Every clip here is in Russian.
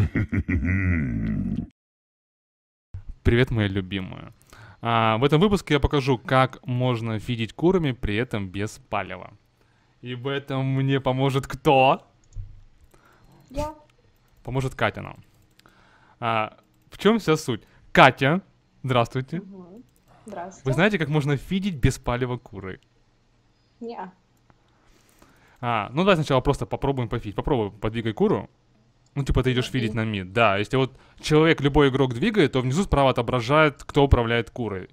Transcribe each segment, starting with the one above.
Привет, моя любимая. А, в этом выпуске я покажу, как можно фидить курами, при этом без палева. И в этом мне поможет кто? Я. Поможет Катя нам. А, в чем вся суть? Катя, здравствуйте. Угу. Здравствуйте. Вы знаете, как можно фидить без палева куры? Не. А, ну давай сначала просто попробуем пофидить. Попробуй, подвигай куру. Ну, типа, ты идешь видеть на мид. Да, если вот человек, любой игрок двигает, то внизу справа отображает, кто управляет курой.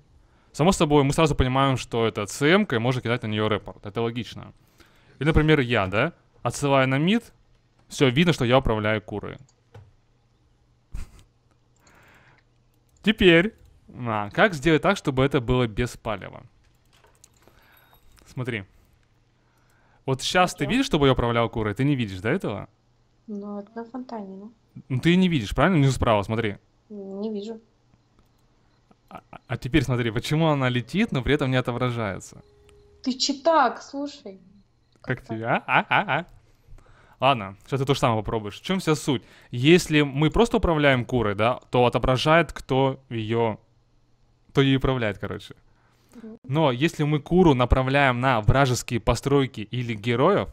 Само собой, мы сразу понимаем, что это ЦМК, и можно кидать на нее репорт. Это логично. И, например, я, да, отсылаю на мид, все, видно, что я управляю курой. Теперь, а, как сделать так, чтобы это было без палева? Смотри. Вот сейчас ты видишь, чтобы я управлял курой? Ты не видишь, до этого? Ну, это на фонтане, ну. Ну, ты не видишь, правильно? Внизу справа, смотри. Не вижу. А, а теперь смотри, почему она летит, но при этом не отображается? Ты читак, слушай. Как, как тебе? А? А? А? А? Ладно, сейчас ты то же самое попробуешь. В чем вся суть? Если мы просто управляем курой, да, то отображает, кто ее... Кто ее управляет, короче. Но если мы куру направляем на вражеские постройки или героев,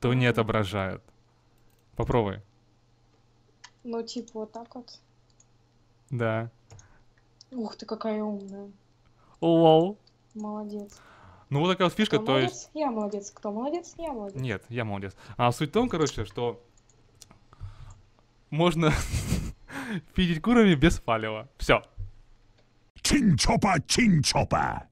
то не отображают. Попробуй. Ну, типа, вот так вот. Да. Ух ты, какая умная. Лол. Молодец. Ну, вот такая вот фишка, кто то молодец? есть... Я молодец. Кто молодец? Я молодец. Нет, я молодец. А суть в том, короче, что можно пить курами без палева. Все. Чинчопа, чинчопа.